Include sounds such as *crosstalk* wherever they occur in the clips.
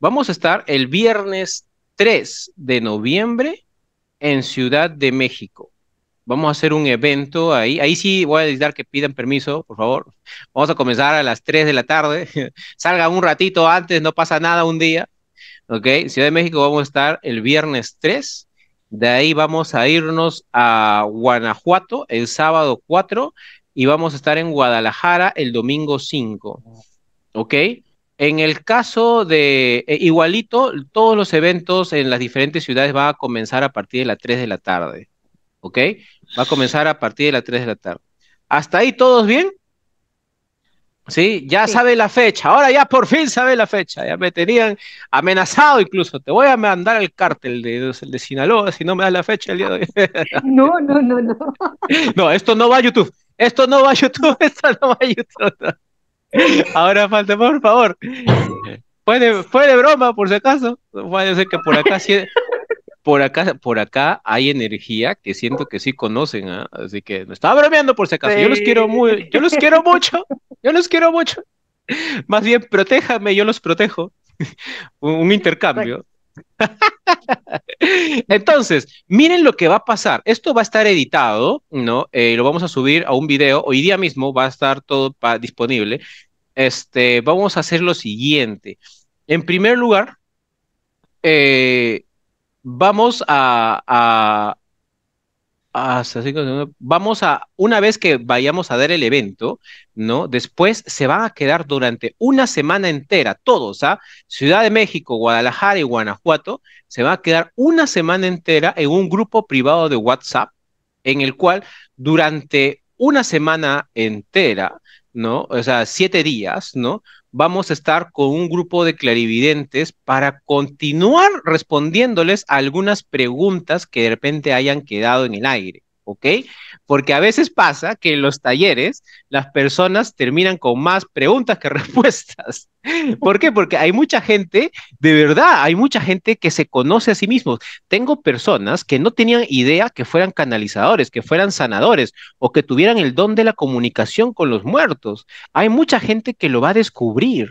Vamos a estar el viernes 3 de noviembre en Ciudad de México. Vamos a hacer un evento ahí. Ahí sí voy a necesitar que pidan permiso, por favor. Vamos a comenzar a las 3 de la tarde. *laughs* Salga un ratito antes, no pasa nada un día. ¿ok? Ciudad de México vamos a estar el viernes 3, de ahí vamos a irnos a Guanajuato el sábado 4 y vamos a estar en Guadalajara el domingo 5, ¿ok? En el caso de eh, igualito, todos los eventos en las diferentes ciudades van a comenzar a partir de las 3 de la tarde. ¿Ok? Va a comenzar a partir de las 3 de la tarde. ¿Hasta ahí todos bien? Sí, ya sabe la fecha. Ahora ya por fin sabe la fecha. Ya me tenían amenazado incluso. Te voy a mandar el cártel de, de Sinaloa si no me das la fecha el día de hoy. *laughs* No, no, no, no. *laughs* No, esto no va a YouTube. Esto no va a YouTube. *laughs* Esto no va a YouTube. Ahora falta, por favor. Fue de, fue de broma, por si acaso. Puede ser que por acá por acá, por acá hay energía que siento que sí conocen, ¿ah? así que me estaba bromeando por si acaso. Yo los quiero muy, yo los quiero mucho, yo los quiero mucho. Más bien, protéjame, yo los protejo. *laughs* un intercambio. *laughs* Entonces, miren lo que va a pasar. Esto va a estar editado, ¿no? Eh, lo vamos a subir a un video. Hoy día mismo va a estar todo disponible. Este, vamos a hacer lo siguiente. En primer lugar, eh, vamos a, vamos a, una vez que vayamos a dar el evento, ¿no? Después se van a quedar durante una semana entera, todos, ¿ah? Ciudad de México, Guadalajara y Guanajuato, se va a quedar una semana entera en un grupo privado de WhatsApp, en el cual durante una semana entera, ¿no? O sea, siete días, ¿no? vamos a estar con un grupo de clarividentes para continuar respondiéndoles algunas preguntas que de repente hayan quedado en el aire. ¿ok? Porque a veces pasa que en los talleres las personas terminan con más preguntas que *laughs* respuestas. ¿Por qué? Porque hay mucha gente, de verdad, hay mucha gente que se conoce a sí mismos. Tengo personas que no tenían idea que fueran canalizadores, que fueran sanadores o que tuvieran el don de la comunicación con los muertos. Hay mucha gente que lo va a descubrir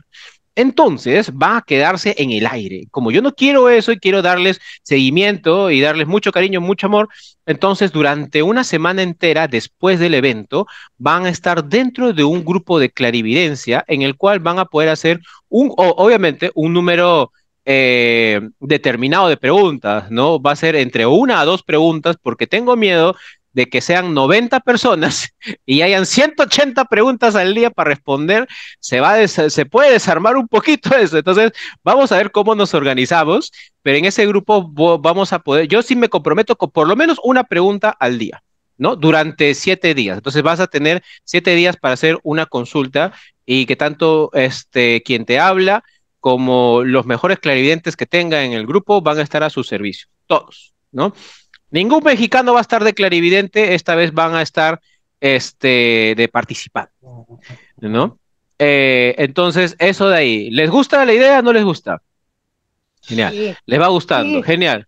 entonces va a quedarse en el aire. Como yo no quiero eso y quiero darles seguimiento y darles mucho cariño, mucho amor, entonces durante una semana entera después del evento van a estar dentro de un grupo de clarividencia en el cual van a poder hacer un, obviamente, un número eh, determinado de preguntas, ¿no? Va a ser entre una a dos preguntas porque tengo miedo de que sean 90 personas *laughs* y hayan 180 preguntas al día para responder, se, va se puede desarmar un poquito *laughs* eso. Entonces, vamos a ver cómo nos organizamos, pero en ese grupo vamos a poder, yo sí me comprometo con por lo menos una pregunta al día. ¿no? Durante siete días. Entonces vas a tener siete días para hacer una consulta y que tanto este, quien te habla como los mejores clarividentes que tenga en el grupo van a estar a su servicio, todos, ¿no? Ningún mexicano va a estar de clarividente, esta vez van a estar este, de participar, ¿no? Eh, entonces, eso de ahí, ¿les gusta la idea? o ¿No les gusta? Genial, les va gustando, genial.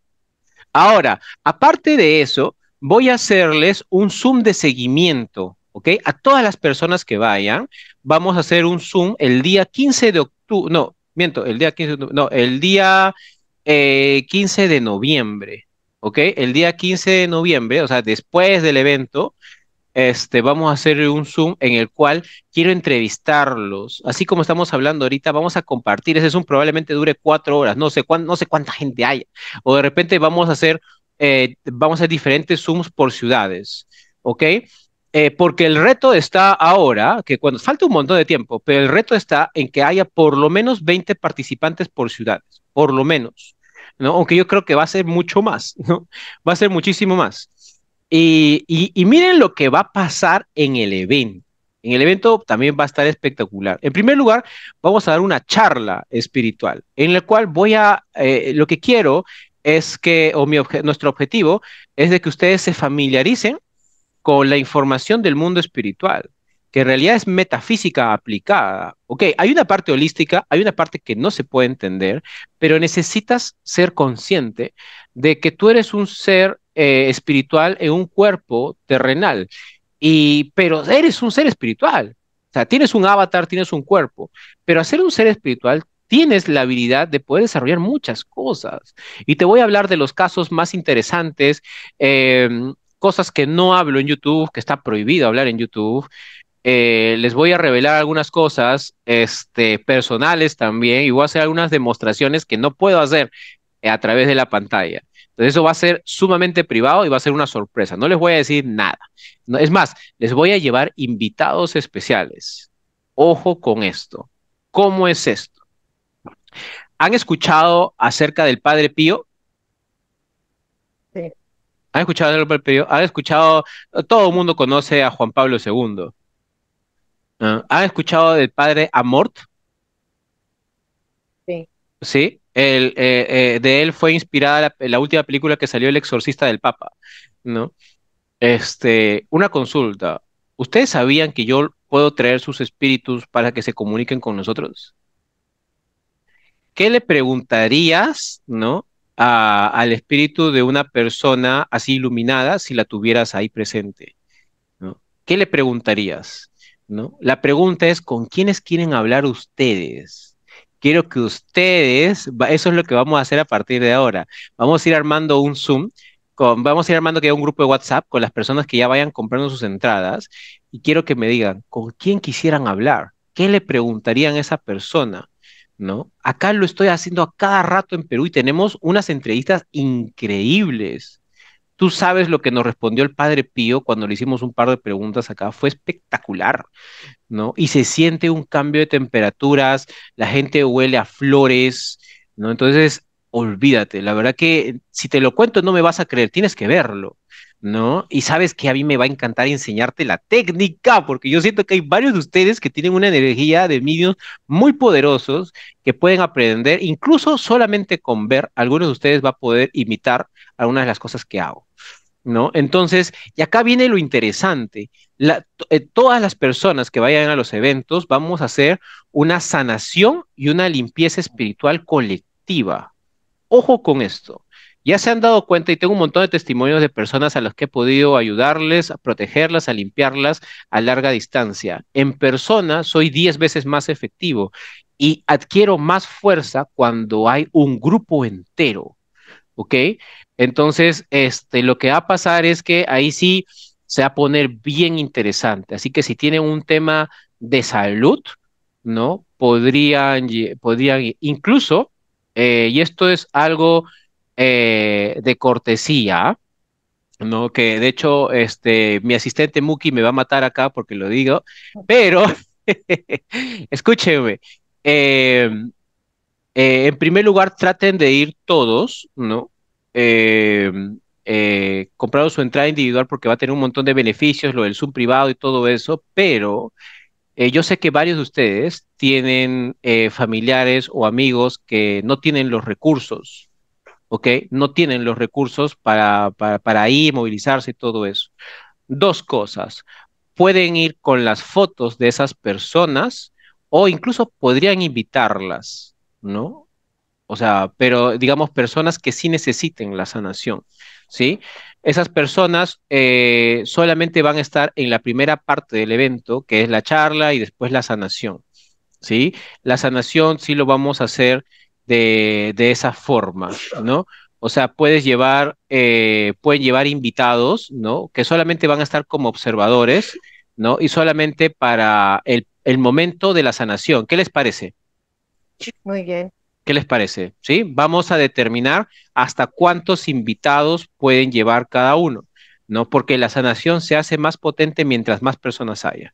Ahora, aparte de eso, voy a hacerles un zoom de seguimiento, ¿ok? A todas las personas que vayan, vamos a hacer un zoom el día 15 de octubre, no, miento, el día 15 de octubre, no, el día 15 eh, de noviembre, ¿ok? El día 15 de noviembre, o sea, después del evento, este, vamos a hacer un Zoom en el cual quiero entrevistarlos. Así como estamos hablando ahorita, vamos a compartir. Ese Zoom probablemente dure cuatro horas, no sé, no sé cuánta gente haya. O de repente vamos a hacer, eh, vamos a hacer diferentes Zooms por ciudades, ¿ok? Eh, porque el reto está ahora, que cuando falta un montón de tiempo, pero el reto está en que haya por lo menos 20 participantes por ciudades, por lo menos. ¿no? Aunque yo creo que va a ser mucho más, *laughs* ¿no? Va a ser muchísimo más. Y, miren lo que va a pasar en el evento. En el evento también va a estar espectacular. En primer lugar, vamos a dar una charla espiritual en la cual voy a, eh, lo que quiero es que, o nuestro objetivo es de que ustedes se familiaricen con la información del mundo espiritual, que en realidad es metafísica aplicada. Ok, hay una parte holística, hay una parte que no se puede entender, pero necesitas ser consciente de que tú eres un ser eh, espiritual en un cuerpo terrenal, y, pero eres un ser espiritual. O sea, tienes un avatar, tienes un cuerpo, pero hacer un ser espiritual tienes la habilidad de poder desarrollar muchas cosas. Y te voy a hablar de los casos más interesantes, em, cosas que no hablo en YouTube, que está prohibido hablar en YouTube, eh, les voy a revelar algunas cosas este, personales también y voy a hacer algunas demostraciones que no puedo hacer a través de la pantalla. Entonces eso va a ser sumamente privado y va a ser una sorpresa. No les voy a decir nada. No, es más, les voy a llevar invitados especiales. Ojo con esto. ¿Cómo es esto? ¿Han escuchado acerca del Padre Pío? Sí. ¿Han escuchado del Padre Pío? ¿Han escuchado? Todo el mundo conoce a Juan Pablo II. Ah, ha escuchado del padre Amort? Sí. Sí, el, eh, eh, de él fue inspirada la, última película que salió El Exorcista del Papa, ¿no? Este, una consulta. ¿Ustedes sabían que yo puedo traer sus espíritus para que se comuniquen con nosotros? ¿Qué le preguntarías, ¿no? al espíritu de una persona así iluminada si la tuvieras ahí presente. ¿Qué le preguntarías? La pregunta es, ¿con quiénes quieren hablar ustedes? Quiero que ustedes, eso es lo que vamos a hacer a partir de ahora. Vamos a ir armando un Zoom, vamos a ir armando que un grupo de WhatsApp con las personas que ya vayan comprando sus entradas y quiero que me digan, ¿con quién quisieran hablar? ¿Qué le preguntarían a esa persona? ¿No? Acá lo estoy haciendo a cada rato en Perú y tenemos unas entrevistas increíbles. Tú sabes lo que nos respondió el padre Pío cuando le hicimos un par de preguntas acá, fue espectacular, ¿no? Y se siente un cambio de temperaturas, la gente huele a flores, ¿no? Entonces, olvídate, la verdad que si te lo cuento no me vas a creer, tienes que verlo. ¿no? Y sabes que a mí me va a encantar enseñarte la técnica, porque yo siento que hay varios de ustedes que tienen una energía de medios muy poderosos que pueden aprender, incluso solamente con ver, algunos de ustedes va a poder imitar algunas de las cosas que hago. ¿no? Entonces, y acá viene lo interesante. Eh, todas las personas que vayan a los eventos vamos a hacer una sanación y una limpieza espiritual colectiva. Ojo con esto. Ya se han dado cuenta y tengo un montón de testimonios de personas a las que he podido ayudarles, a protegerlas, a limpiarlas a larga distancia. En persona soy 10 veces más efectivo y adquiero más fuerza cuando hay un grupo entero ¿ok? Entonces, este, lo que va a pasar es que ahí sí se va a poner bien interesante. Así que si tienen un tema de salud, ¿no? Podrían, podrían incluso, eh, y esto es algo eh, de cortesía, ¿no? Que de hecho, este, mi asistente Muki me va a matar acá porque lo digo, pero *laughs* escúcheme, eh, eh, en primer lugar, traten de ir todos, ¿no? Eh, eh su entrada individual porque va a tener un montón de beneficios, lo del Zoom privado y todo eso, pero eh, yo sé que varios de ustedes tienen familiares o amigos que no tienen los recursos, ¿ok? No tienen los recursos para, para, para ir, movilizarse y todo eso. Dos cosas, pueden ir con las fotos de esas personas o incluso podrían invitarlas, ¿no? O sea, pero digamos personas que sí necesiten la sanación, ¿sí? Esas personas eh, solamente van a estar en la primera parte del evento, que es la charla y después la sanación, ¿sí? La sanación sí lo vamos a hacer de, esa forma, ¿no? O sea, puedes llevar, eh, pueden llevar invitados, ¿no? Que solamente van a estar como observadores, ¿no? Y solamente para el, el momento de la sanación. ¿Qué les parece? Muy bien. ¿Qué les parece? ¿Sí? Vamos a determinar hasta cuántos invitados pueden llevar cada uno. ¿no? Porque la sanación se hace más potente mientras más personas haya.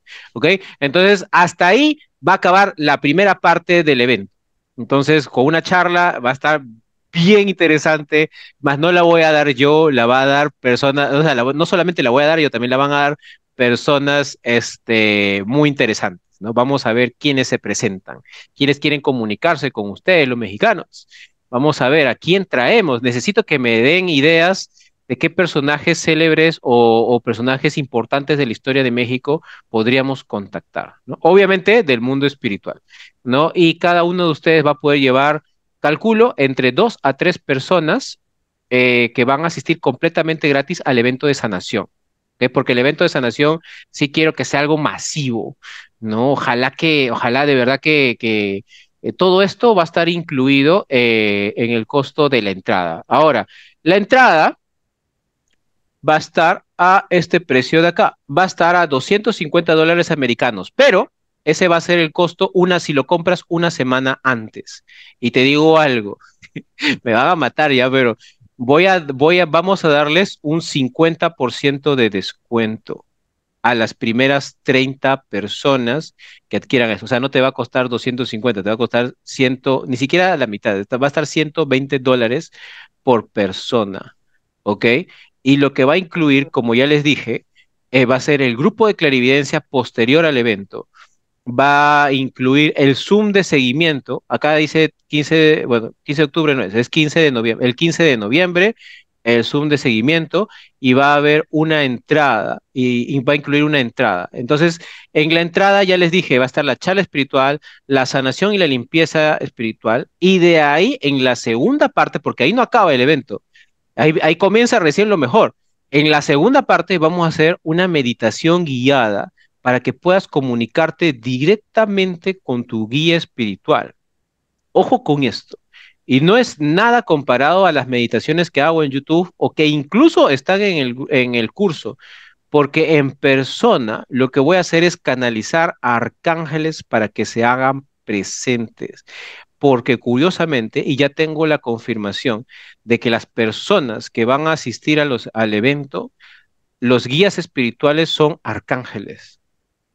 Entonces, hasta ahí va a acabar la primera parte del evento. Entonces, con una charla va a estar bien interesante, más no la voy a dar yo, la va a dar personas, no solamente la voy a dar yo, también la van a dar personas este, muy interesantes. Vamos a ver quiénes se presentan, quiénes quieren comunicarse con ustedes, los mexicanos. Vamos a ver a quién traemos. Necesito que me den ideas de qué personajes célebres o, personajes importantes de la historia de México podríamos contactar, ¿no? Obviamente del mundo espiritual, ¿no? Y cada uno de ustedes va a poder llevar, calculo, entre dos a tres personas eh, que van a asistir completamente gratis al evento de sanación. Porque el evento de sanación sí quiero que sea algo masivo, ¿no? Ojalá que, ojalá de verdad que, eh, todo esto va a estar incluido eh, en el costo de la entrada. Ahora, la entrada va a estar a este precio de acá, va a estar a 250 dólares americanos, pero ese va a ser el costo una si lo compras una semana antes. Y te digo algo, *laughs* me van a matar ya, pero voy a, voy a, vamos a darles un 50% de descuento a las primeras 30 personas que adquieran eso. O sea, no te va a costar 250, te va a costar 100, ni siquiera la mitad, va a estar 120 dólares por persona, ¿ok? Y lo que va a incluir, como ya les dije, eh, va a ser el grupo de clarividencia posterior al evento. Va a incluir el Zoom de seguimiento. Acá dice 15, bueno, 15 de octubre no es, es 15 de noviembre. El 15 de noviembre el eh, Zoom de seguimiento y va a haber una entrada y, va a incluir una entrada. Entonces, en la entrada ya les dije, va a estar la charla espiritual, la sanación y la limpieza espiritual y de ahí en la segunda parte, porque ahí no acaba el evento, ahí, ahí comienza recién lo mejor. En la segunda parte vamos a hacer una meditación guiada para que puedas comunicarte directamente con tu guía espiritual. Ojo con esto. Y no es nada comparado a las meditaciones que hago en YouTube o que incluso están en el, en el curso, porque en persona lo que voy a hacer es canalizar a arcángeles para que se hagan presentes, porque curiosamente, y ya tengo la confirmación de que las personas que van a asistir a los, al evento, los guías espirituales son arcángeles.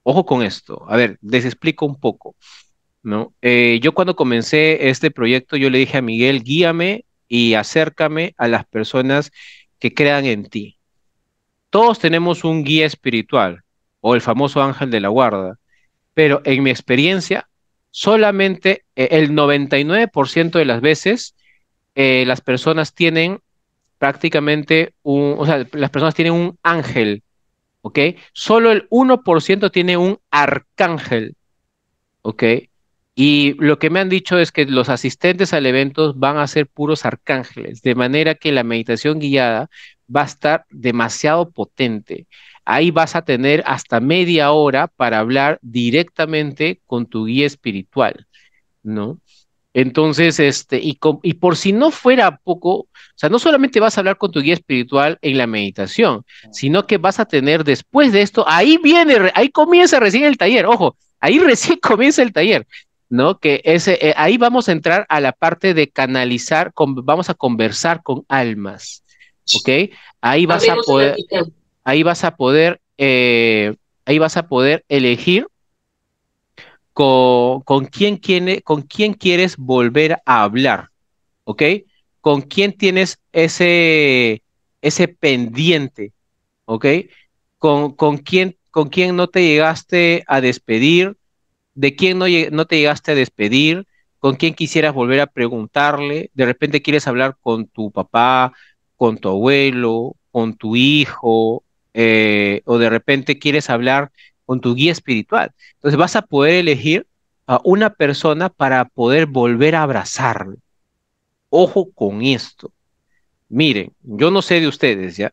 Ojo con esto. A ver, les explico un poco. ¿no? Eh, yo cuando comencé este proyecto, yo le dije a Miguel, guíame y acércame a las personas que crean en ti. Todos tenemos un guía espiritual o el famoso ángel de la guarda, pero en mi experiencia, solamente eh, el 99% de las veces eh, las personas tienen prácticamente un, o sea, las personas tienen un ángel, ¿ok? Solo el 1% tiene un arcángel, ¿ok? Y lo que me han dicho es que los asistentes al evento van a ser puros arcángeles, de manera que la meditación guiada va a estar demasiado potente. Ahí vas a tener hasta media hora para hablar directamente con tu guía espiritual, ¿no? Entonces, este, y, y, por si no fuera poco, o sea, no solamente vas a hablar con tu guía espiritual en la meditación, sino que vas a tener después de esto, ahí viene, ahí comienza recién el taller, ojo, ahí recién *laughs* comienza el taller. ¿no? Que ese, eh, ahí vamos a entrar a la parte de canalizar, vamos a conversar con almas, ¿ok? Ahí vas a poder, ahí vas a poder, eh, ahí vas a poder elegir con, con, quién con quién quieres volver a hablar, ¿ok? Con quién tienes ese, ese pendiente, ¿ok? Con, con quién, con quién no te llegaste a despedir, de quién no, te llegaste a despedir, con quién quisieras volver a preguntarle, de repente quieres hablar con tu papá, con tu abuelo, con tu hijo, eh, o de repente quieres hablar con tu guía espiritual. Entonces vas a poder elegir a una persona para poder volver a abrazarle. Ojo con esto. Miren, yo no sé de ustedes ya,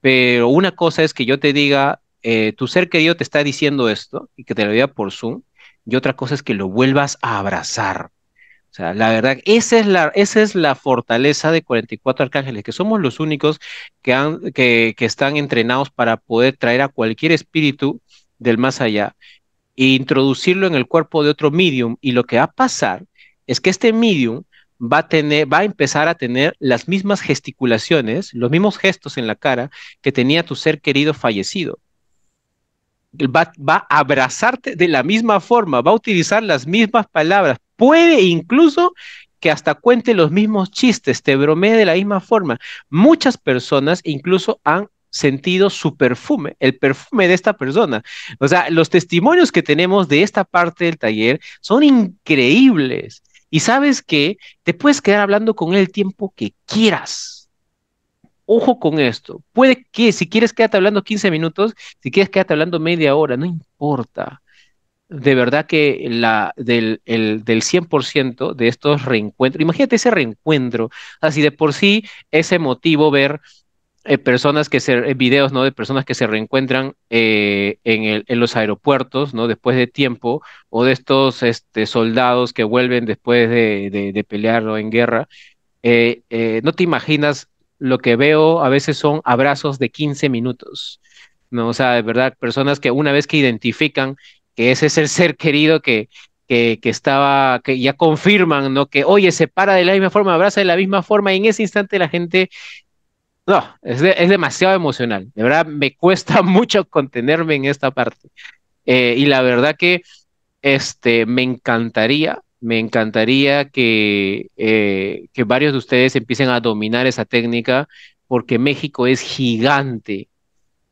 pero una cosa es que yo te diga, eh, tu ser querido te está diciendo esto y que te lo diga por Zoom, y otra cosa es que lo vuelvas a abrazar. O sea, la verdad, esa es la, esa es la fortaleza de 44 arcángeles, que somos los únicos que, han, que, están entrenados para poder traer a cualquier espíritu del más allá e introducirlo en el cuerpo de otro medium. Y lo que va a pasar es que este medium va a, tener, va a empezar a tener las mismas gesticulaciones, los mismos gestos en la cara que tenía tu ser querido fallecido va, a abrazarte de la misma forma, va a utilizar las mismas palabras, puede incluso que hasta cuente los mismos chistes, te bromee de la misma forma. Muchas personas incluso han sentido su perfume, el perfume de esta persona. O sea, los testimonios que tenemos de esta parte del taller son increíbles. Y sabes que te puedes quedar hablando con él el tiempo que quieras ojo con esto. Puede que si quieres quédate hablando 15 minutos, si quieres quédate hablando media hora, no importa. De verdad que la, del, del 100% de estos reencuentros, imagínate ese reencuentro, así de por sí ese motivo ver eh, personas que se, eh, videos, ¿no? De personas que se reencuentran eh, en, el, en, los aeropuertos, ¿no? Después de tiempo, o de estos este, soldados que vuelven después de, de, pelear o en guerra. no te imaginas lo que veo a veces son abrazos de 15 minutos, ¿no? O sea, de verdad, personas que una vez que identifican que ese es el ser querido que, que, que, estaba, que ya confirman, ¿no? Que, oye, se para de la misma forma, abraza de la misma forma, y en ese instante la gente, no, es, demasiado emocional. De verdad, me *laughs* cuesta mucho contenerme en esta parte. Eh, y la verdad que, este, me encantaría me encantaría que, eh, que varios de ustedes empiecen a dominar esa técnica porque México es gigante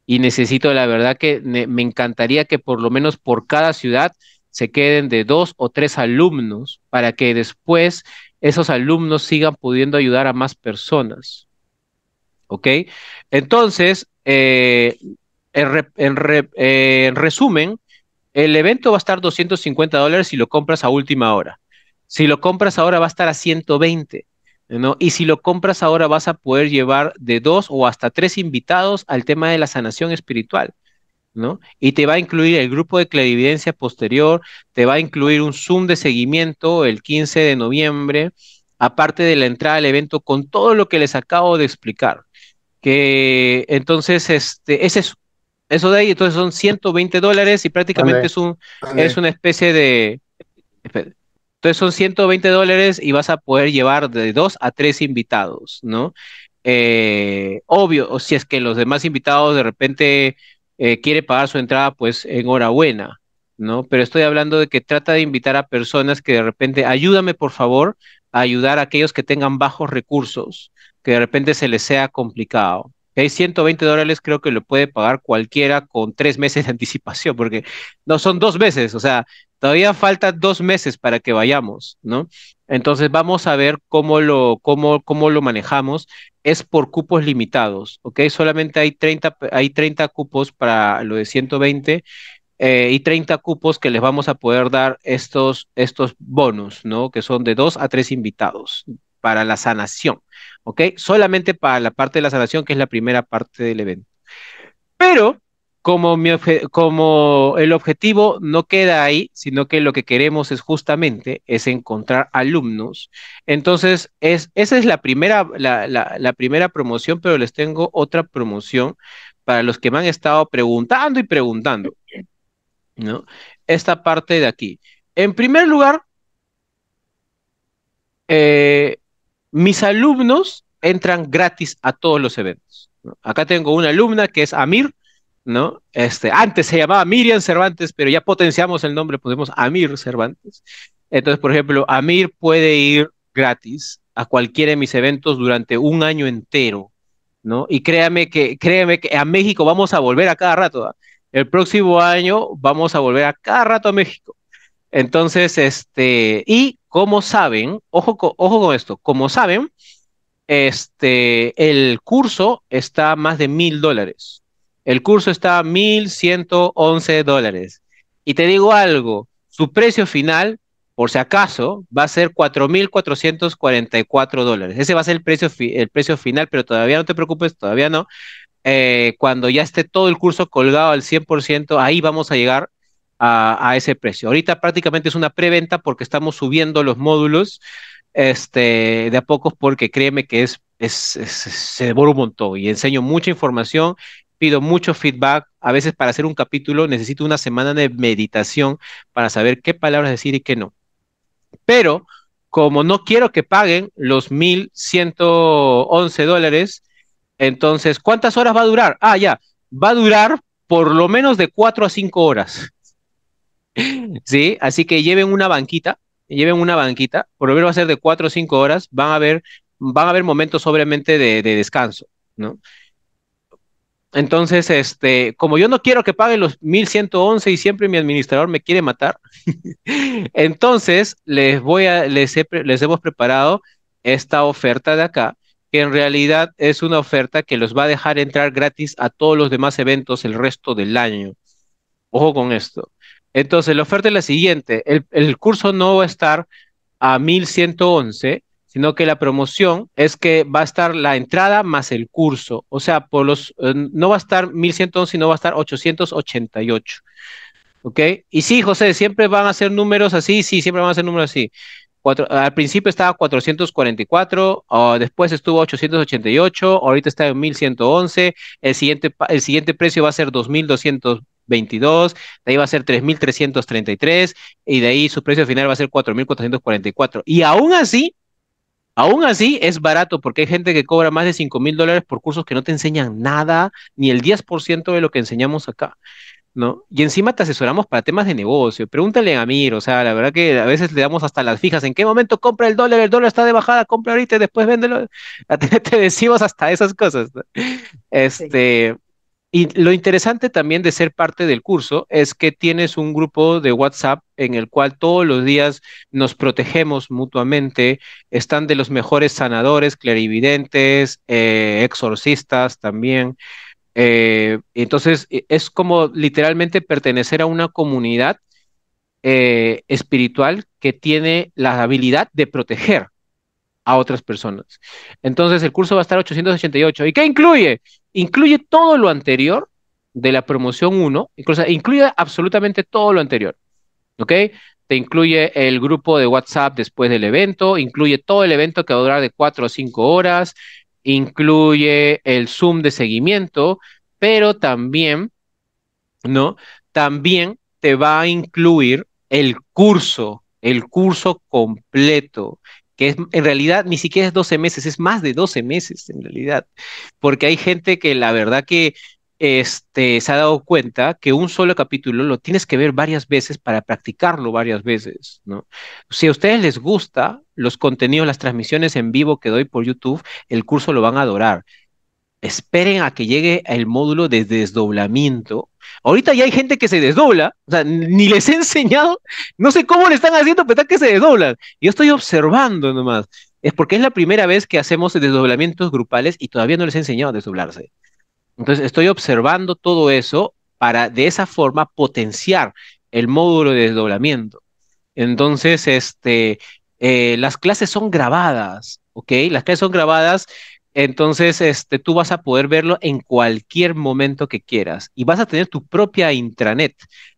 y necesito, la verdad que me encantaría que por lo menos por cada ciudad se queden de dos o tres alumnos para que después esos alumnos sigan pudiendo ayudar a más personas. ¿Ok? Entonces, eh, eh, en, resumen, el evento va a estar 250 dólares si lo compras a última hora. Si lo compras ahora va a estar a 120. ¿no? Y si lo compras ahora vas a poder llevar de dos o hasta tres invitados al tema de la sanación espiritual. ¿no? Y te va a incluir el grupo de clarividencia posterior, te va a incluir un Zoom de seguimiento el 15 de noviembre, aparte de la entrada al evento con todo lo que les acabo de explicar. Que entonces este, ese es eso de ahí, entonces son 120 dólares y prácticamente es, un, es una especie de... Entonces son 120 dólares y vas a poder llevar de dos a tres invitados, ¿no? Eh, obvio, o si es que los demás invitados de repente quieren eh, quiere pagar su entrada, pues enhorabuena, ¿no? Pero estoy hablando de que trata de invitar a personas que de repente, ayúdame por favor, a ayudar a aquellos que tengan bajos recursos, que de repente se les sea complicado que 120 dólares, creo que lo puede pagar cualquiera con tres meses de anticipación, porque no son dos meses, o sea, todavía faltan dos meses para que vayamos, ¿no? Entonces vamos a ver cómo lo, cómo lo manejamos. Es por cupos limitados, ¿ok? Solamente hay 30, hay cupos para lo de 120 eh, y 30 cupos que les vamos a poder dar estos, estos bonos, ¿no? Que son de dos a tres invitados para la sanación, ¿ok? Solamente para la parte de la sanación, que es la primera parte del evento. Pero como, como el objetivo no queda ahí, sino que lo que queremos es justamente es encontrar alumnos. Entonces, es, esa es la primera, la, la, la primera promoción, pero les tengo otra promoción para los que me han estado preguntando y preguntando, ¿no? Esta parte de aquí. En primer lugar, eh, mis alumnos entran gratis a todos los eventos. Acá tengo una alumna que es Amir, ¿no? Este, antes se llamaba Miriam Cervantes, pero ya potenciamos el nombre, podemos Amir Cervantes. Entonces, por ejemplo, Amir puede ir gratis a cualquiera de mis eventos durante un año entero, ¿no? Y créame que, créame que a México vamos a volver a cada rato. ¿ah? El próximo año vamos a volver a cada rato a México. Entonces, este, y como saben, ojo, con esto, como saben, este, el curso está a más de mil dólares. El curso está a mil ciento once dólares. Y te digo algo, su precio final, por si acaso, va a ser cuatro mil cuatrocientos cuarenta y cuatro dólares. Ese va a ser el precio, el precio final, pero todavía no te preocupes, todavía no. Eh, cuando ya esté todo el curso colgado al 100%, ahí vamos a llegar a, ese precio. Ahorita prácticamente es una preventa porque estamos subiendo los módulos este, de a pocos porque créeme que es, se devora un montón y enseño mucha información, pido mucho feedback, a veces para hacer un capítulo necesito una semana de meditación para saber qué palabras decir y qué no. Pero como no quiero que paguen los 1.111 dólares, entonces, ¿cuántas horas va a durar? Ah, ya, va a durar por lo menos de 4 a 5 horas. ¿Sí? Así que lleven una banquita, lleven una banquita, por lo menos va a ser de 4 o 5 horas, van a haber, van a momentos obviamente de, descanso, ¿no? Entonces, este, como yo no quiero que paguen los 1111 y siempre mi administrador me quiere matar, *laughs* entonces les voy a, les, les hemos preparado esta oferta de acá, que en realidad es una oferta que los va a dejar entrar gratis a todos los demás eventos el resto del año. Ojo con esto. Entonces, la oferta es la siguiente. El, curso no va a estar a 1111, sino que la promoción es que va a estar la entrada más el curso. O sea, por los, eh, no va a estar 1111, sino va a estar 888. ¿Ok? Y sí, José, siempre van a ser números así, sí, siempre van a ser números así. al principio estaba 444, ah, después estuvo 888, ahorita está en 1111, el siguiente, el siguiente precio va a ser 2200 22, de ahí va a ser 3.333 y de ahí su precio final va a ser 4.444. Y aún así, Aún así es barato porque hay gente que cobra más de 5.000 dólares por cursos que no te enseñan nada, ni el 10% de lo que enseñamos acá, ¿no? Y encima te asesoramos para temas de negocio. Pregúntale a Mir, o sea, la verdad que a veces le damos hasta las fijas. ¿En qué momento compra el dólar? El dólar está de bajada, compra ahorita y después véndelo. *laughs* Te, decimos hasta esas cosas. Este, y lo interesante también de ser parte del curso es que tienes un grupo de WhatsApp en el cual todos los días nos protegemos mutuamente. Están de los mejores sanadores, clarividentes, eh, exorcistas también. Eh, entonces, e, es como literalmente pertenecer a una comunidad eh, espiritual que tiene la habilidad de proteger a otras personas. Entonces el curso va a estar 888. ¿Y qué incluye? Incluye todo lo anterior de la promoción 1, incluso incluye absolutamente todo lo anterior. ¿Ok? Te incluye el grupo de WhatsApp después del evento, incluye todo el evento que va a durar de 4 a 5 horas, incluye el Zoom de seguimiento, pero también, ¿no? También te va a incluir el curso, el curso completo, que en realidad ni siquiera es 12 meses, es más de 12 meses en realidad, porque hay gente que la verdad que este, se ha dado cuenta que un solo capítulo lo tienes que ver varias veces para practicarlo varias veces, ¿no? Si a ustedes les gusta los contenidos, las transmisiones en vivo que doy por YouTube, el curso lo van a adorar esperen a que llegue el módulo de desdoblamiento. Ahorita ya hay gente que se desdobla, o sea, ni les he enseñado, no sé cómo le están haciendo, pero que se desdoblan. Yo estoy observando nomás. Es porque es la primera vez que hacemos desdoblamientos grupales y todavía no les he enseñado a desdoblarse. Entonces, estoy observando todo eso para de esa forma potenciar el módulo de desdoblamiento. Entonces, este, eh, las clases son grabadas, ¿ok? Las clases son grabadas entonces, este, tú vas a poder verlo en cualquier momento que quieras y vas a tener tu propia intranet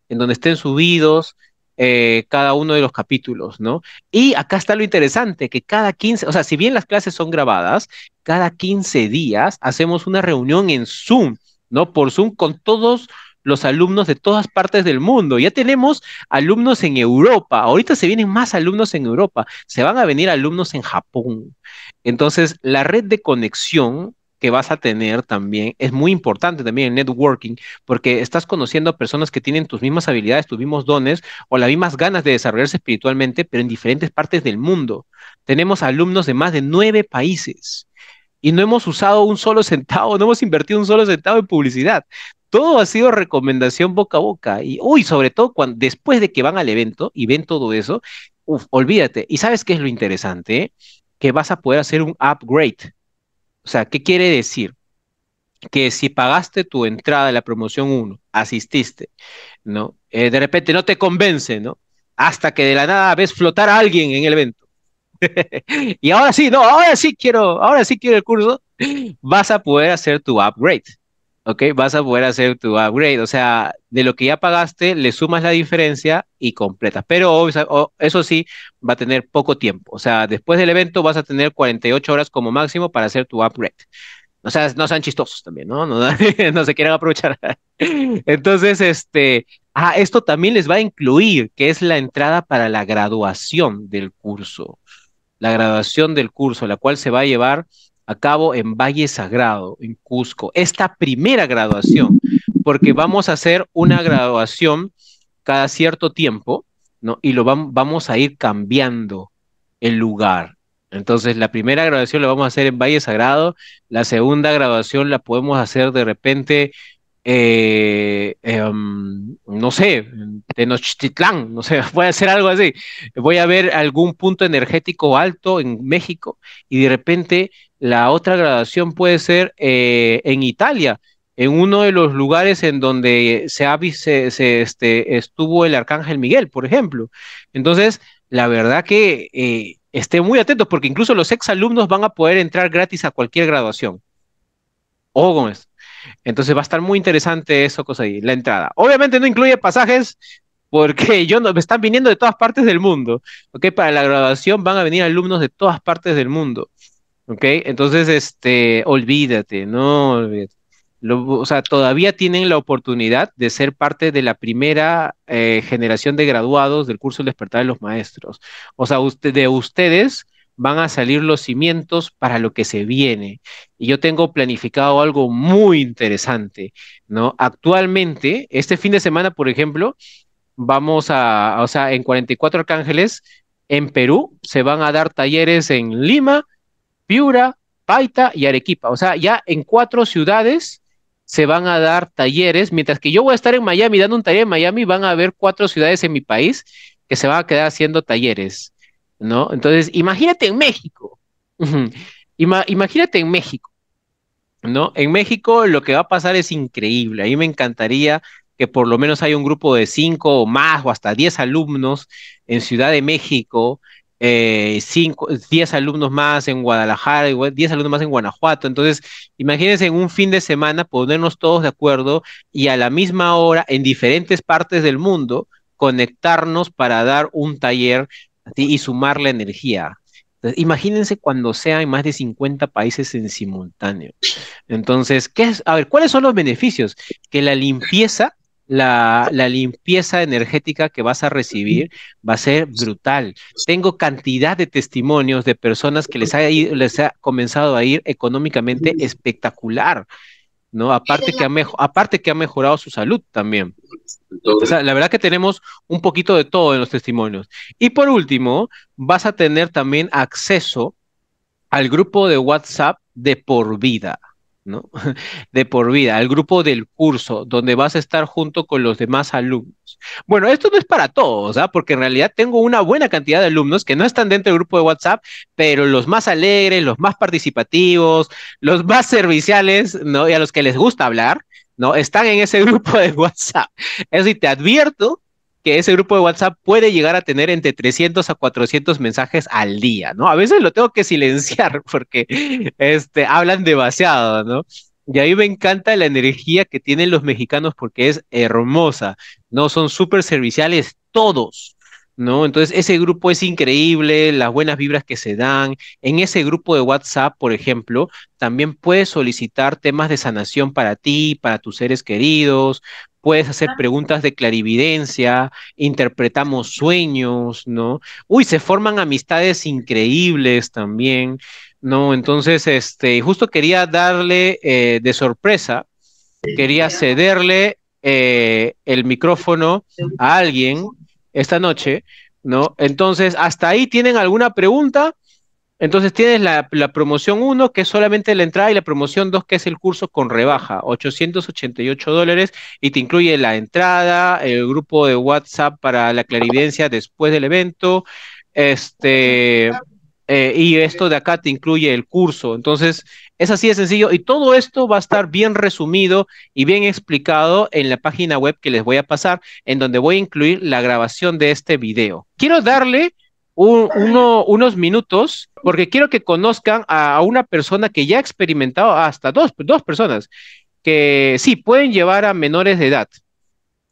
en donde estén subidos eh, cada uno de los capítulos, ¿no? Y acá está lo interesante, que cada 15, o sea, si bien las clases son grabadas, cada 15 días hacemos una reunión en Zoom, ¿no? Por Zoom con todos los alumnos de todas partes del mundo. Ya tenemos alumnos en Europa. Ahorita se vienen más alumnos en Europa. Se van a venir alumnos en Japón. Entonces, la red de conexión que vas a tener también es muy importante también el networking porque estás conociendo a personas que tienen tus mismas habilidades, tus mismos dones o las mismas ganas de desarrollarse espiritualmente, pero en diferentes partes del mundo. Tenemos alumnos de más de nueve países y no hemos usado un solo centavo, no hemos invertido un solo centavo en publicidad todo ha sido recomendación boca a boca. Y uy, sobre todo cuando, después de que van al evento y ven todo eso, olvídate. ¿Y sabes qué es lo interesante? Que vas a poder hacer un upgrade. O sea, ¿qué quiere decir? Que si pagaste tu entrada de la promoción 1, asististe, ¿no? Eh, de repente no te convence, ¿no? Hasta que de la nada ves flotar a alguien en el evento. *laughs* y ahora sí, no, ahora sí quiero, ahora sí quiero el curso. *gasps* Vas a poder hacer tu upgrade. ¿ok? Vas a poder hacer tu upgrade, o sea, de lo que ya pagaste, le sumas la diferencia y completas. Pero eso sí, va a tener poco tiempo, o sea, después del evento vas a tener 48 horas como máximo para hacer tu upgrade. O sea, no sean chistosos también, ¿no? No, *laughs* se quieran aprovechar. *laughs* Entonces, este, ah, esto también les va a incluir, que es la entrada para la graduación del curso. La graduación del curso, la cual se va a llevar Acabo cabo en Valle Sagrado, en Cusco, esta primera graduación, porque vamos a hacer una graduación cada cierto tiempo, ¿no? Y lo vamos a ir cambiando el lugar. Entonces, la primera graduación la vamos a hacer en Valle Sagrado, la segunda graduación la podemos hacer de repente eh, em, no sé, Tenochtitlán, no sé, voy a hacer algo así. Voy a ver algún punto energético alto en México y de repente la otra graduación puede ser eh, en Italia, en uno de los lugares en donde se, se, este, estuvo el arcángel Miguel, por ejemplo. Entonces, la verdad que eh, esté muy atentos porque incluso los exalumnos van a poder entrar gratis a cualquier graduación. Oh, Gómez. Entonces va a estar muy interesante eso, cosa ahí, la entrada. Obviamente no incluye pasajes, porque *laughs* yo me están viniendo de todas partes del mundo, okay. Para la graduación van a venir alumnos de todas partes del mundo, ¿ok? Entonces, este, olvídate, no, o sea, todavía tienen la oportunidad de ser parte de la primera eh, generación de graduados del curso El Despertar de los Maestros. O sea, de ustedes van a salir los cimientos para lo que se viene. Y yo tengo planificado algo muy interesante, ¿no? Actualmente, este fin de semana, por ejemplo, vamos a, o sea, en 44 Arcángeles, en Perú, se van a dar talleres en Lima, Piura, Paita y Arequipa. O sea, ya en cuatro ciudades se van a dar talleres, mientras que yo voy a estar en Miami dando un taller en Miami, van a haber cuatro ciudades en mi país que se van a quedar haciendo talleres. Entonces, imagínate en México, imagínate en México, ¿no? En México lo que va a pasar es increíble, a mí me encantaría que por lo menos haya un grupo de cinco o más o hasta diez alumnos en Ciudad de México, eh, cinco, diez alumnos más en Guadalajara, diez alumnos más en Guanajuato. Entonces, imagínense en un fin de semana ponernos todos de acuerdo y a la misma hora en diferentes partes del mundo conectarnos para dar un taller y sumar la energía. imagínense cuando sea en más de 50 países en simultáneo. Entonces, ¿qué es? A ver, ¿cuáles son los beneficios? Que la limpieza la, la, limpieza energética que vas a recibir va a ser brutal. Tengo cantidad de testimonios de personas que les ha, les ha comenzado a ir económicamente espectacular. ¿no? Aparte que, ha mejorado su salud también. la verdad que tenemos un poquito de todo en los testimonios. Y por último, vas a tener también acceso al grupo de WhatsApp de por vida. ¿no? *laughs* De por vida, al grupo del curso, donde vas a estar junto con los demás alumnos bueno, esto no es para todos, ¿ah? porque en realidad tengo una buena cantidad de alumnos que no están dentro del grupo de WhatsApp, pero los más alegres, los más participativos, los más serviciales, ¿no? Y a los que les gusta hablar, ¿no? Están en ese *laughs* grupo de WhatsApp. Eso y te advierto que ese grupo de WhatsApp puede llegar a tener entre 300 a 400 mensajes al día, ¿no? A veces lo tengo que silenciar *laughs* porque este, hablan demasiado, ¿no? Y a me encanta la energía que tienen los mexicanos porque es hermosa, ¿no? Son súper serviciales todos, ¿no? Entonces, ese grupo es increíble, las buenas vibras que se dan. En ese grupo de WhatsApp, por ejemplo, también puedes solicitar temas de sanación para ti, para tus seres queridos. Puedes hacer ah. preguntas de clarividencia, interpretamos sueños, ¿no? Uy, se forman amistades increíbles también. No, entonces, este, justo quería darle eh, de sorpresa, quería cederle eh, el micrófono a alguien esta noche, ¿no? Entonces, hasta ahí tienen alguna pregunta. Entonces tienes la, promoción 1, que es solamente la entrada, y la promoción 2, que es el curso con rebaja, 888 dólares, y te incluye la entrada, el grupo de WhatsApp para la clarividencia después del evento, este, eh, y esto de acá te incluye el curso. Entonces, es así de sencillo y todo esto va a estar bien resumido y bien explicado en la página web que les voy a pasar, en donde voy a incluir la grabación de este video. Quiero darle unos minutos porque quiero que conozcan a, una persona que ya ha experimentado, hasta dos, dos personas, que sí, pueden llevar a menores de edad.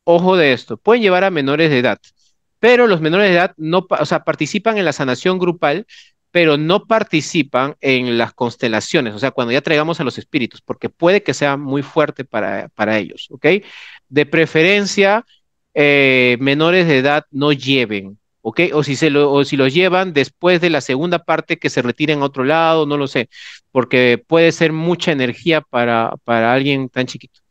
Ojo de esto, pueden llevar a menores de edad pero los menores de edad no, o sea, participan en la sanación grupal, pero no participan en las constelaciones, o sea, cuando ya traigamos a los espíritus, porque puede que sea muy fuerte para, para ellos, ¿ok? De preferencia, eh, menores de edad no lleven, ¿ok? O si, se lo, si los llevan después de la segunda parte que se retiren a otro lado, no lo sé, porque puede ser mucha energía para, para alguien tan chiquito.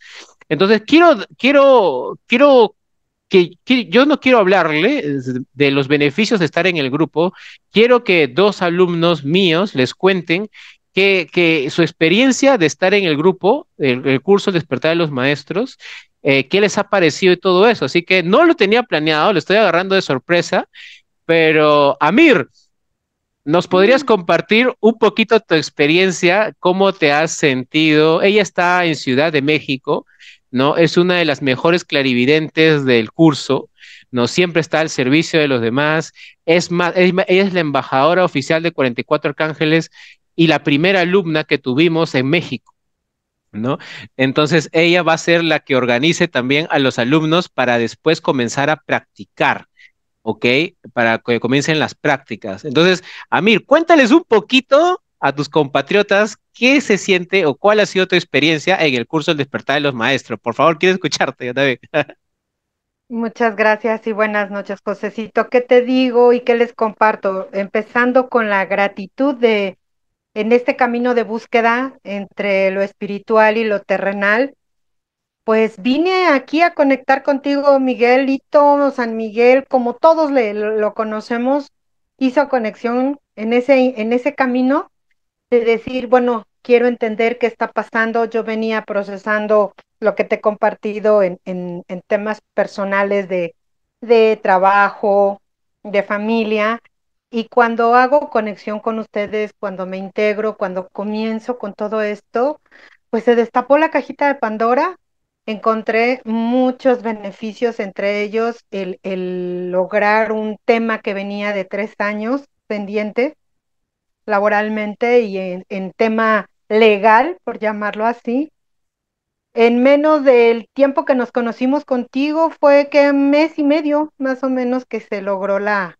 Entonces, quiero, quiero, quiero que, yo no quiero hablarle de los beneficios de estar en el grupo, quiero que dos alumnos míos les cuenten que, su experiencia de estar en el grupo, el, curso Despertar de los Maestros, eh, qué les ha parecido y todo eso. Así que no lo tenía planeado, lo estoy agarrando de sorpresa, pero Amir, ¿nos podrías mm. compartir un poquito tu experiencia, cómo te has sentido? Ella está en Ciudad de México. ¿no? Es una de las mejores clarividentes del curso, ¿no? Siempre está al servicio de los demás. Es más, ella es la embajadora oficial de 44 Arcángeles y la primera alumna que tuvimos en México. ¿no? Entonces ella va a ser la que organice también a los alumnos para después comenzar a practicar, ¿ok? Para que comiencen las prácticas. Entonces, Amir, cuéntales un poquito a tus compatriotas qué se siente o cuál ha sido tu experiencia en el curso El despertar de los maestros. Por favor, quiero escucharte, yo *laughs* Muchas gracias y buenas noches, Josecito. ¿Qué te digo y qué les comparto? Empezando con la gratitud de en este camino de búsqueda entre lo espiritual y lo terrenal. Pues vine aquí a conectar contigo, Miguelito, San Miguel, como todos lo conocemos, hizo conexión en ese, en ese camino de decir, bueno, quiero entender qué está pasando. Yo venía procesando lo que te he compartido en, temas personales de, de trabajo, de familia. Y cuando hago conexión con ustedes, cuando me integro, cuando comienzo con todo esto, pues se destapó la cajita de Pandora. Encontré muchos beneficios, entre ellos el, el lograr un tema que venía de tres años pendiente, laboralmente y en, tema legal, por llamarlo así. En menos del tiempo que nos conocimos contigo fue que mes y medio más o menos que se logró la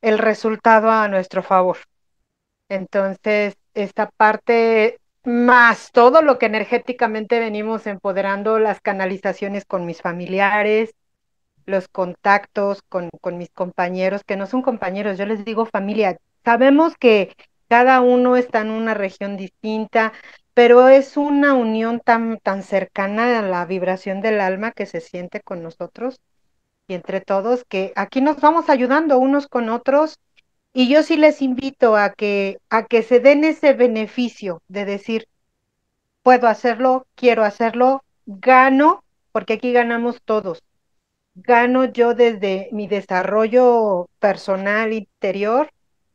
el resultado a nuestro favor. Entonces, esta parte más todo lo que energéticamente venimos empoderando, las canalizaciones con mis familiares, los contactos con, con mis compañeros, que no son compañeros, yo les digo familia, Sabemos que cada uno está en una región distinta, pero es una unión tan, tan cercana a la vibración del alma que se siente con nosotros y entre todos, que aquí nos vamos ayudando unos con otros. Y yo sí les invito a que, a que se den ese beneficio de decir, puedo hacerlo, quiero hacerlo, gano, porque aquí ganamos todos. Gano yo desde mi desarrollo personal interior,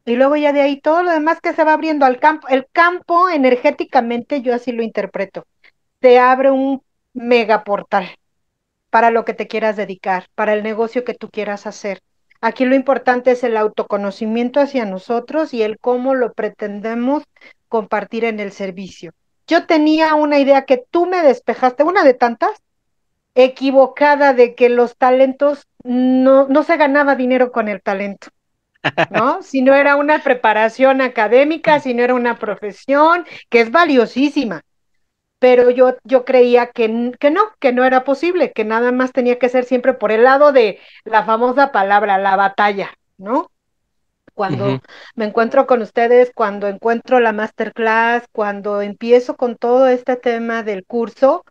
y luego ya de ahí todo lo demás que se va abriendo al campo, el campo energéticamente yo así lo interpreto. Te abre un mega portal para lo que te quieras dedicar, para el negocio que tú quieras hacer. Aquí lo importante es el autoconocimiento hacia nosotros y el cómo lo pretendemos compartir en el servicio. Yo tenía una idea que tú me despejaste, una de tantas, equivocada de que los talentos no, no se ganaba dinero con el talento. ¿no? Si no era una preparación académica, si no era una profesión, que es valiosísima. Pero yo, yo creía que, que no, que no era posible, que nada más tenía que ser siempre por el lado de la famosa palabra, la batalla, ¿no? Cuando me encuentro con ustedes, cuando encuentro la masterclass, cuando empiezo con todo este tema del curso,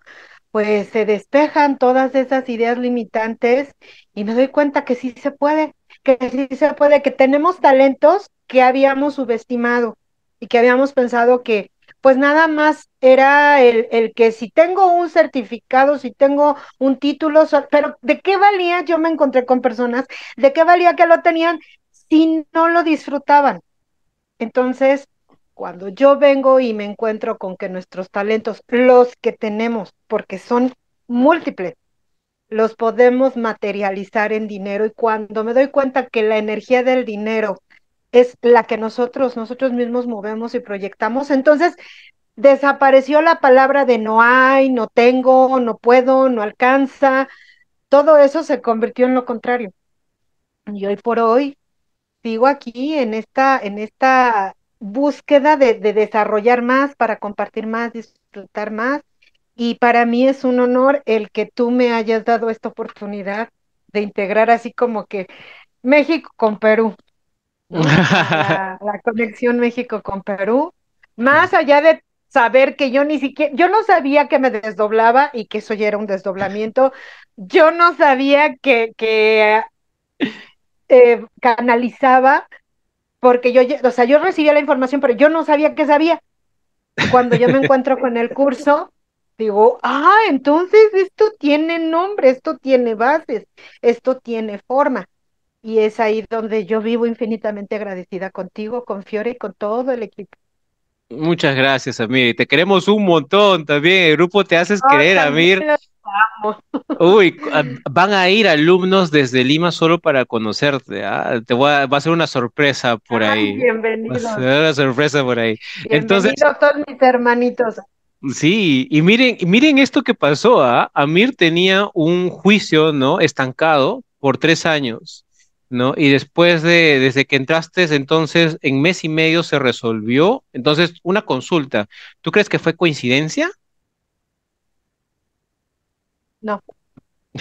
pues se despejan todas esas ideas limitantes y me doy cuenta que sí se puede, que sí se puede, que tenemos talentos que habíamos subestimado y que habíamos pensado que pues nada más era el, el, que si tengo un certificado, si tengo un título, pero ¿de qué valía? Yo me encontré con personas, ¿de qué valía que lo tenían si no lo disfrutaban? Entonces, cuando yo vengo y me encuentro con que nuestros talentos, los que tenemos, porque son múltiples, los podemos materializar en dinero y cuando me doy cuenta que la energía del dinero es la que nosotros, nosotros mismos movemos y proyectamos, entonces desapareció la palabra de no hay, no tengo, no puedo, no alcanza, todo eso se convirtió en lo contrario. Y hoy por hoy sigo aquí en esta, en esta búsqueda de, de desarrollar más para compartir más, disfrutar más y para mí es un honor el que tú me hayas dado esta oportunidad de integrar así como que México con Perú, *laughs* la, conexión México con Perú, más allá de saber que yo ni siquiera, yo no sabía que me desdoblaba y que eso ya era un desdoblamiento, yo no sabía que, que eh, canalizaba, porque yo, o sea, yo recibía la información, pero yo no sabía que sabía. Cuando yo me *laughs* encuentro con el curso, Digo, ah, entonces esto tiene nombre, esto tiene bases, esto tiene forma. Y es ahí donde yo vivo infinitamente agradecida contigo, con Fiore y con todo el equipo. Muchas gracias, Amir. Te queremos un montón también. El grupo te haces creer querer, Amir. *laughs* Uy, ah, van a ir alumnos desde Lima solo para conocerte. ¿ah? Te voy a, va a ser una sorpresa por ahí. Bienvenido. una sorpresa por ahí. Entonces, a todos mis hermanitos. Sí, y miren, miren esto que pasó, ¿ah? Amir tenía un juicio, ¿no? Estancado por tres años, ¿no? Y después de, desde que entraste, entonces, en mes y medio se resolvió. Entonces, una consulta, ¿tú crees que fue coincidencia? No,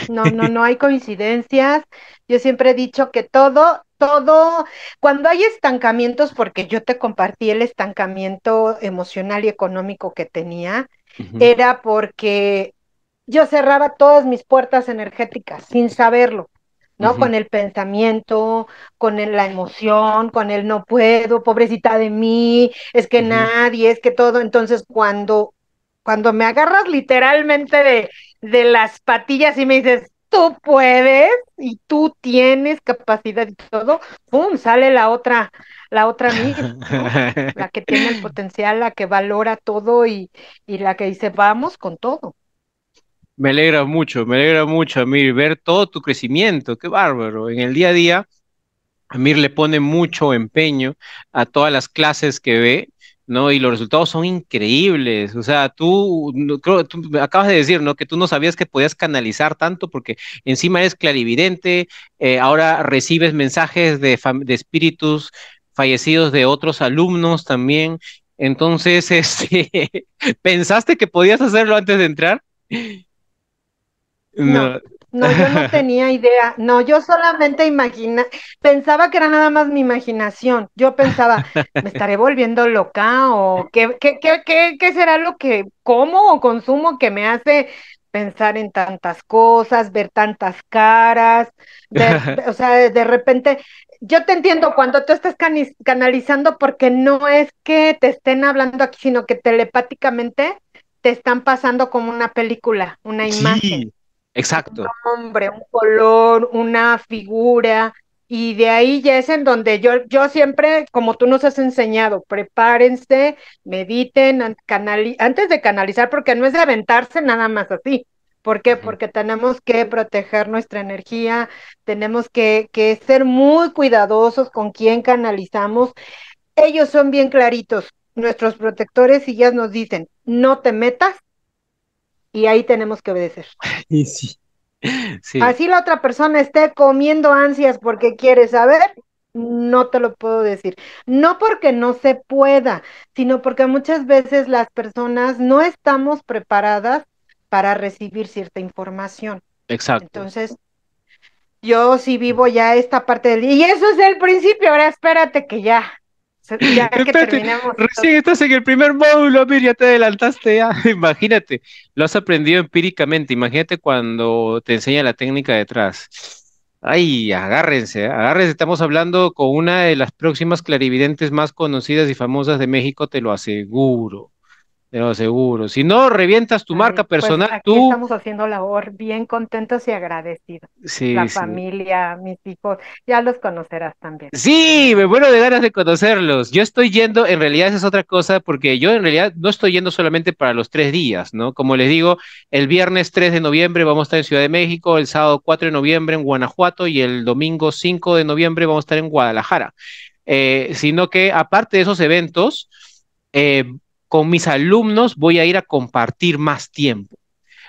no, no, no hay coincidencias. Yo siempre he dicho que todo todo, cuando hay estancamientos, porque yo te compartí el estancamiento emocional y económico que tenía, era porque yo cerraba todas mis puertas energéticas sin saberlo. ¿no? Con el pensamiento, con la emoción, con el no puedo, pobrecita de mí, es que nadie, es que todo. Entonces, cuando, cuando me agarras literalmente de, de las patillas y me dices, tú puedes y tú tienes capacidad y todo, ¡pum! sale la otra, la otra amiga, la que tiene el *laughs* potencial, la que valora todo y, y la que dice, vamos con todo. Me alegra mucho, me alegra mucho, Amir, ver todo tu crecimiento, qué bárbaro. En el día a día, Amir le pone mucho empeño a todas las clases que ve, ¿no? Y los resultados son increíbles. O sea, tú, creo, tú acabas de decir, ¿no? Que tú no sabías que podías canalizar tanto porque encima eres clarividente, eh, ahora recibes mensajes de, espíritus fallecidos de otros alumnos también. Entonces, *laughs* este, ¿pensaste que podías hacerlo antes de entrar? no. No, yo no *laughs* tenía idea. No, yo solamente imagina, pensaba que era nada más mi imaginación. Yo pensaba, ¿me estaré volviendo loca o qué, qué, qué, qué, será lo que como o consumo que me hace pensar en tantas cosas, ver tantas caras, *laughs* o sea, de repente, yo te entiendo cuando tú estás canalizando porque no es que te estén hablando aquí, sino que telepáticamente te están pasando como una película, una imagen. Exacto. Un hombre, un color, una figura, y de ahí ya es en donde yo, yo siempre, como tú nos has enseñado, prepárense, mediten, antes de canalizar, porque no es de aventarse nada más así. ¿Por qué? Porque tenemos que proteger nuestra energía, tenemos que, que ser muy cuidadosos con quién canalizamos. Ellos son bien claritos, nuestros protectores y ya nos dicen, no te metas y ahí tenemos que obedecer. *laughs* Y sí. Así la otra persona esté comiendo ansias porque quiere saber, no te lo puedo decir. No porque no se pueda, sino porque muchas veces las personas no estamos preparadas para recibir cierta información. Exacto. Entonces, yo sí vivo mm. ya esta parte del... Y eso es el principio, ahora espérate que ya recién estás en el primer módulo, mira, te adelantaste ya. *laughs* Imagínate, lo has aprendido empíricamente. Imagínate cuando te enseña la técnica detrás. Ay, agárrense, ¿eh? agárrense. Estamos hablando con una de las próximas clarividentes más conocidas y famosas de México, te lo aseguro. Pero seguro. Si no, revientas tu marca pues, personal. tú... estamos haciendo labor bien contentos y agradecidos. Sí, La familia, mis hijos, ya los conocerás también. Sí, me muero de ganas de conocerlos. Yo estoy yendo, en realidad esa es otra cosa, porque yo en realidad no estoy yendo solamente para los tres días, ¿no? Como les digo, el viernes 3 de noviembre vamos a estar en Ciudad de México, el sábado 4 de noviembre en Guanajuato y el domingo 5 de noviembre vamos a estar en Guadalajara. Eh, sino que aparte de esos eventos, eh, con mis alumnos voy a ir a compartir más tiempo.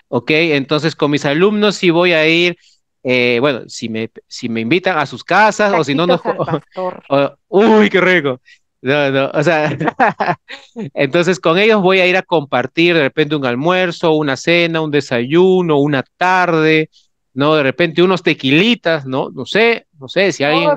¿Ok? Entonces, con mis alumnos sí voy a ir, eh, bueno, si me, si me invitan a sus casas o si no nos... *laughs* uy, qué rico. No, no, o sea, *laughs* entonces con ellos voy a ir a compartir de repente un almuerzo, una cena, un desayuno, una tarde, ¿no? De repente unos tequilitas, ¿no? No sé, no sé si oh, alguien...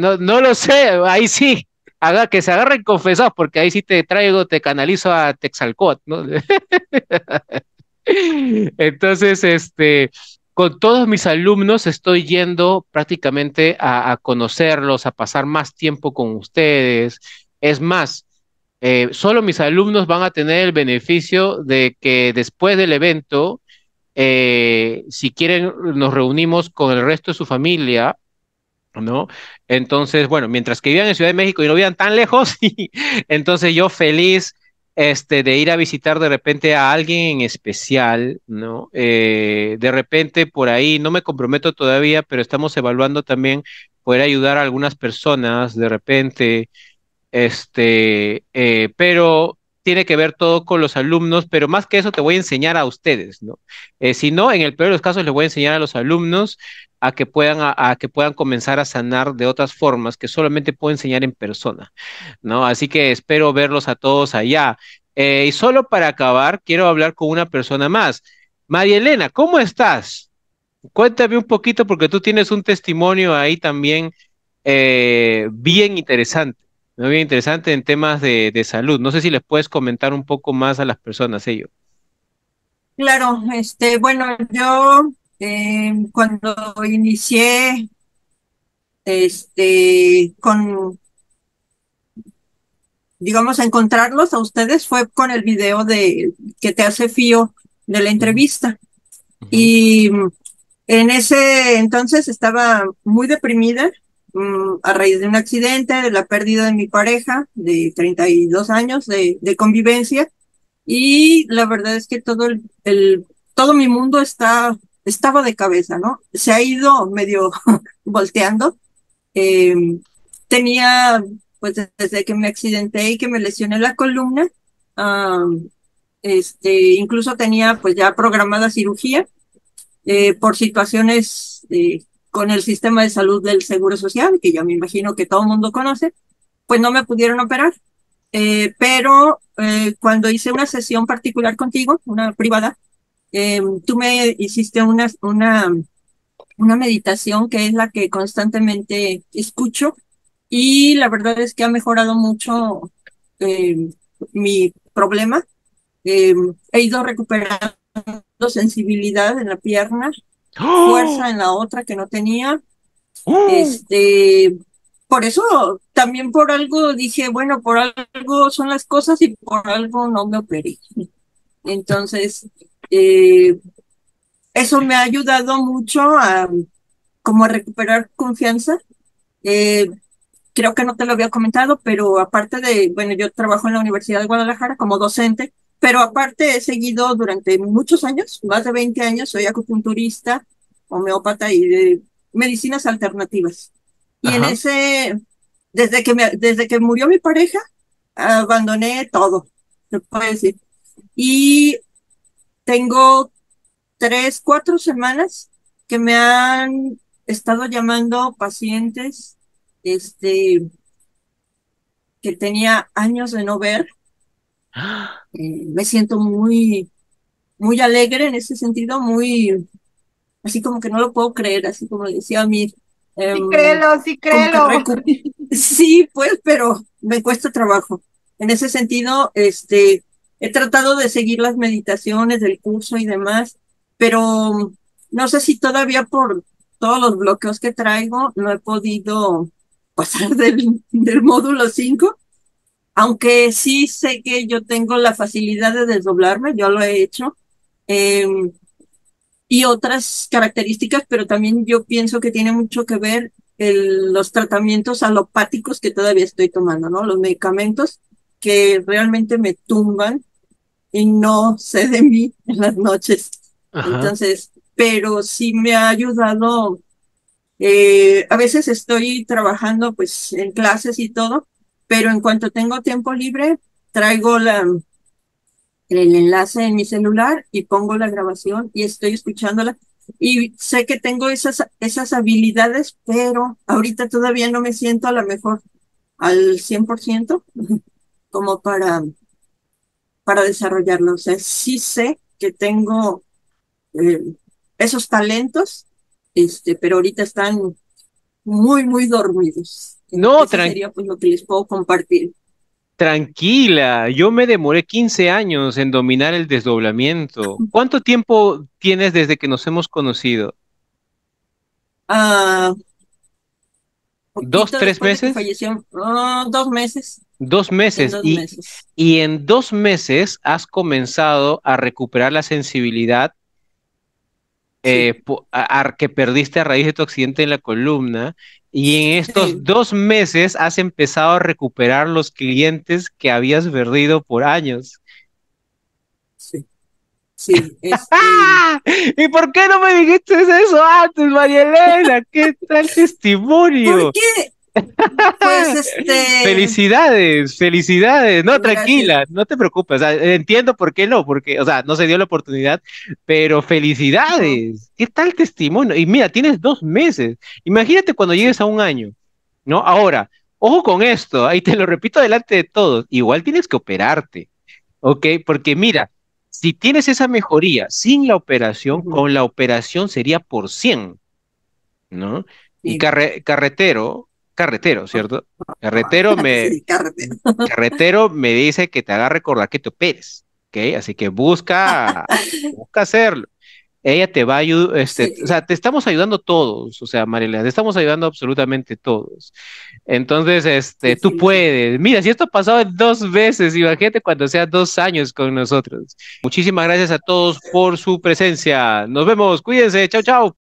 No, no lo sé, ahí sí, haga, que se agarren confesados, porque ahí sí te traigo, te canalizo a Texalcot, ¿no? *laughs* Entonces, este, con todos mis alumnos estoy yendo prácticamente a, conocerlos, a pasar más tiempo con ustedes. Es más, eh, solo mis alumnos van a tener el beneficio de que después del evento, eh, si quieren, nos reunimos con el resto de su familia ¿no? Entonces, bueno, mientras que vivían en Ciudad de México y no vivían tan lejos, *laughs* entonces yo feliz este, de ir a visitar de repente a alguien en especial, ¿no? Eh, de repente por ahí, no me comprometo todavía, pero estamos evaluando también poder ayudar a algunas personas de repente, este, eh, pero tiene que ver todo con los alumnos, pero más que eso te voy a enseñar a ustedes, ¿no? Eh, si no, en el peor de los casos les voy a enseñar a los alumnos a que puedan, a, que puedan comenzar a sanar de otras formas que solamente puedo enseñar en persona, ¿no? Así que espero verlos a todos allá. Eh, y solo para acabar, quiero hablar con una persona más. María Elena, ¿cómo estás? Cuéntame un poquito porque tú tienes un testimonio ahí también eh, bien interesante muy interesante en temas de, salud. No sé si les puedes comentar un poco más a las personas ello. Claro, este, bueno, yo eh, cuando inicié este, con, digamos, encontrarlos a ustedes fue con el video de que te hace Fío de la entrevista. Y en ese entonces estaba muy deprimida, Mm, a raíz de un accidente, de la pérdida de mi pareja de 32 años de, de convivencia. Y la verdad es que todo el, todo mi mundo está, estaba de cabeza, ¿no? Se ha ido medio *laughs* volteando. Em, tenía, pues desde que me accidenté y que me lesioné la columna, este, incluso tenía pues ya programada cirugía eh, por situaciones con el sistema de salud del Seguro Social, que yo me imagino que todo el mundo conoce, pues no me pudieron operar. Eh, pero eh, cuando hice una sesión particular contigo, una privada, em, tú me hiciste una, una meditación que es la que constantemente escucho y la verdad es que ha mejorado mucho em, mi problema. Em, he ido recuperando sensibilidad en la pierna, fuerza en ¡Oh! la otra que no tenía. ¡Oh! Este, por eso también por algo dije, bueno, por algo son las cosas y por algo no me operé. Entonces, eh, eso me ha ayudado mucho a como a recuperar confianza. Eh, creo que no te lo había comentado, pero aparte de, bueno, yo trabajo en la Universidad de Guadalajara como docente, pero aparte he seguido durante muchos años, más de 20 años, soy acupunturista, homeópata y de medicinas alternativas. Y en ese, desde que, me, desde que murió mi pareja, abandoné todo, se puede decir. Y tengo tres, cuatro semanas que me han estado llamando pacientes, este, que tenía años de no ver, me siento muy, muy alegre en ese sentido, muy, así como que no lo puedo creer, así como decía a mí. sí, em, créelo, sí, créelo. *laughs* Sí, pues, pero me cuesta trabajo. En ese sentido, este, he tratado de seguir las meditaciones del curso y demás, pero no sé si todavía por todos los bloqueos que traigo no he podido pasar *laughs* del, del módulo 5, aunque sí sé que yo tengo la facilidad de desdoblarme, yo lo he hecho, em, y otras características, pero también yo pienso que tiene mucho que ver los tratamientos alopáticos que todavía estoy tomando, ¿no? Los medicamentos que realmente me tumban y no sé de mí en las noches. Entonces, pero sí me ha ayudado. Eh, a veces estoy trabajando pues en clases y todo, pero en cuanto tengo tiempo libre, traigo el enlace en mi celular y pongo la grabación y estoy escuchándola. Y sé que tengo esas, esas habilidades, pero ahorita todavía no me siento a lo mejor al 100% *laughs* como para, para desarrollarlo. O sea, sí sé que tengo eh, esos talentos, este, pero ahorita están muy, muy dormidos. No, pues, les puedo compartir. Tranquila, yo me demoré 15 años en dominar el desdoblamiento. *laughs* ¿Cuánto tiempo tienes desde que nos hemos conocido? Ah, ¿Dos, tres meses? Falleció, ah, dos meses. Dos meses. y, en dos meses has comenzado a recuperar la sensibilidad eh, que perdiste a raíz de tu accidente en la columna y en estos dos meses has empezado a recuperar los clientes que habías perdido por años. Sí. Sí. Este *laughs* ¿Y por qué no me dijiste eso antes, María Elena? ¿Qué tal testimonio? ¿Por qué? Pues, *laughs* este, felicidades, felicidades. No, tranquila, no te preocupes. entiendo por qué no, porque, o sea, no se dio la oportunidad, pero felicidades. ¿Qué tal testimonio? Y mira, tienes dos meses. Imagínate cuando llegues a un año, ¿no? Ahora, ojo con esto, ahí te lo repito delante de todos. Igual tienes que operarte, ¿ok? Porque mira, si tienes esa mejoría sin la operación, con la operación sería por 100, ¿no? Y carretero, carretero, ah. ¿cierto? Carretero me, *laughs* carretero. me dice que te haga recordar que te operes, ¿ok? Así que busca, *laughs* busca hacerlo. Ella te va a ayudar, este, o sea, te estamos ayudando todos, o sea, Marilena, te estamos ayudando absolutamente todos. Entonces, este, tú puedes. Mira, si esto ha pasado dos veces, imagínate cuando sea dos años con nosotros. Muchísimas gracias a todos por su presencia. Nos vemos, cuídense, chao, chao.